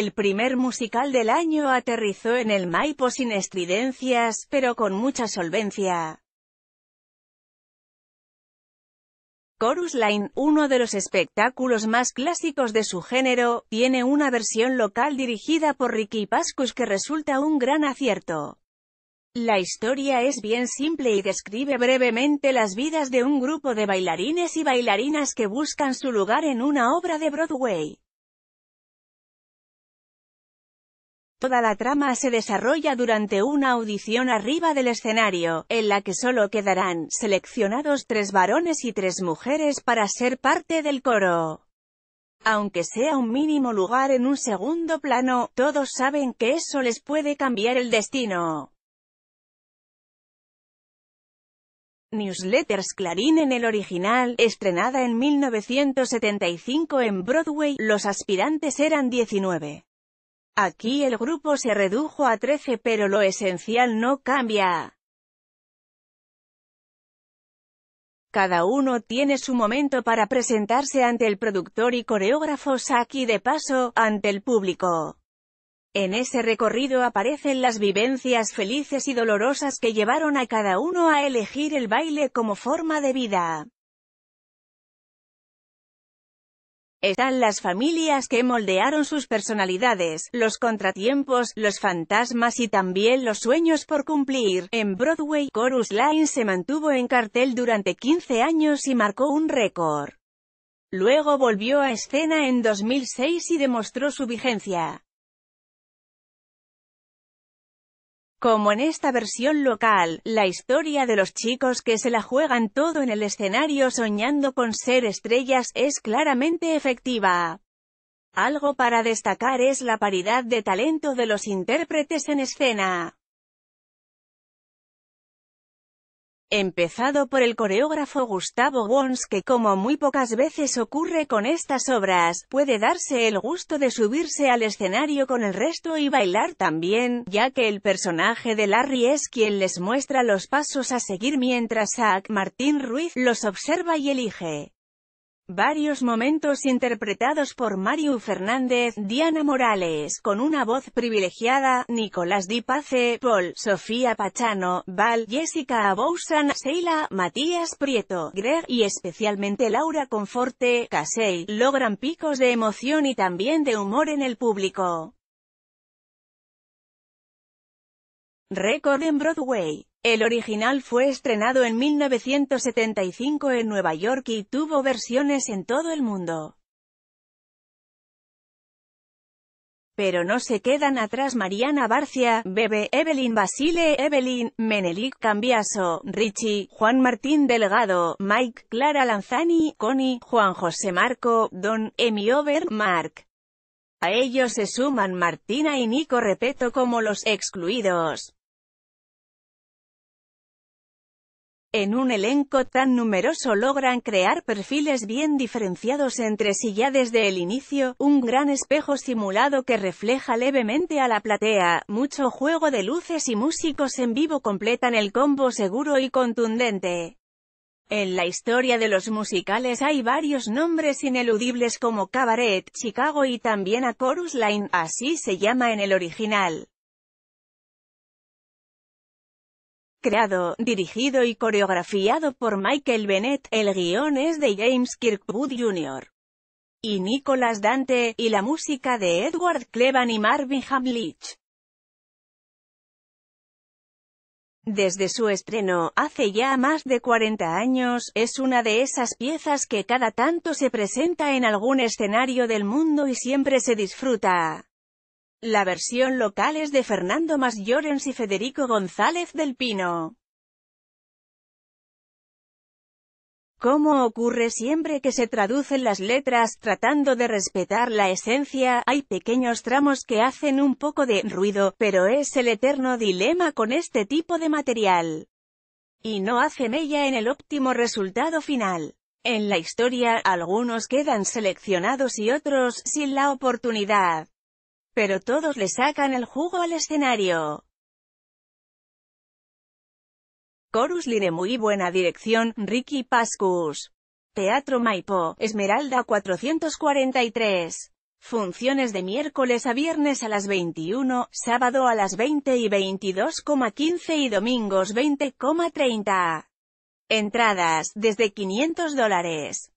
El primer musical del año aterrizó en el Maipo sin estridencias, pero con mucha solvencia. Chorus Line, uno de los espectáculos más clásicos de su género, tiene una versión local dirigida por Ricky Pascus que resulta un gran acierto. La historia es bien simple y describe brevemente las vidas de un grupo de bailarines y bailarinas que buscan su lugar en una obra de Broadway. Toda la trama se desarrolla durante una audición arriba del escenario, en la que solo quedarán seleccionados tres varones y tres mujeres para ser parte del coro. Aunque sea un mínimo lugar en un segundo plano, todos saben que eso les puede cambiar el destino. Newsletters Clarín en el original, estrenada en 1975 en Broadway, los aspirantes eran 19. Aquí el grupo se redujo a 13 pero lo esencial no cambia. Cada uno tiene su momento para presentarse ante el productor y coreógrafo aquí de paso, ante el público. En ese recorrido aparecen las vivencias felices y dolorosas que llevaron a cada uno a elegir el baile como forma de vida. Están las familias que moldearon sus personalidades, los contratiempos, los fantasmas y también los sueños por cumplir. En Broadway, Chorus Line se mantuvo en cartel durante 15 años y marcó un récord. Luego volvió a escena en 2006 y demostró su vigencia. Como en esta versión local, la historia de los chicos que se la juegan todo en el escenario soñando con ser estrellas, es claramente efectiva. Algo para destacar es la paridad de talento de los intérpretes en escena. empezado por el coreógrafo Gustavo Wons que como muy pocas veces ocurre con estas obras, puede darse el gusto de subirse al escenario con el resto y bailar también, ya que el personaje de Larry es quien les muestra los pasos a seguir mientras Zach Martín Ruiz los observa y elige. Varios momentos interpretados por Mario Fernández, Diana Morales, con una voz privilegiada, Nicolás Di Pace, Paul, Sofía Pachano, Val, Jessica Aboussan, Seila, Matías Prieto, Greg y especialmente Laura Conforte, Casey, logran picos de emoción y también de humor en el público. Récord en Broadway. El original fue estrenado en 1975 en Nueva York y tuvo versiones en todo el mundo. Pero no se quedan atrás Mariana Barcia, Bebe, Evelyn Basile, Evelyn, Menelik Cambiaso, Richie, Juan Martín Delgado, Mike, Clara Lanzani, Connie, Juan José Marco, Don, Emi Over, Mark. A ellos se suman Martina y Nico Repeto como los excluidos. En un elenco tan numeroso logran crear perfiles bien diferenciados entre sí ya desde el inicio, un gran espejo simulado que refleja levemente a la platea, mucho juego de luces y músicos en vivo completan el combo seguro y contundente. En la historia de los musicales hay varios nombres ineludibles como Cabaret, Chicago y también A Chorus Line, así se llama en el original. creado, dirigido y coreografiado por Michael Bennett, el guion es de James Kirkwood Jr. y Nicholas Dante, y la música de Edward Cleban y Marvin Hamlich. Desde su estreno, hace ya más de 40 años, es una de esas piezas que cada tanto se presenta en algún escenario del mundo y siempre se disfruta. La versión local es de Fernando Mas Llorens y Federico González del Pino. Como ocurre siempre que se traducen las letras, tratando de respetar la esencia, hay pequeños tramos que hacen un poco de ruido, pero es el eterno dilema con este tipo de material. Y no hace mella en el óptimo resultado final. En la historia, algunos quedan seleccionados y otros, sin la oportunidad. Pero todos le sacan el jugo al escenario. Chorus Line Muy buena dirección, Ricky Pascus. Teatro Maipo, Esmeralda 443. Funciones de miércoles a viernes a las 21, sábado a las 20 y 22,15 y domingos 20,30. Entradas, desde 500 dólares.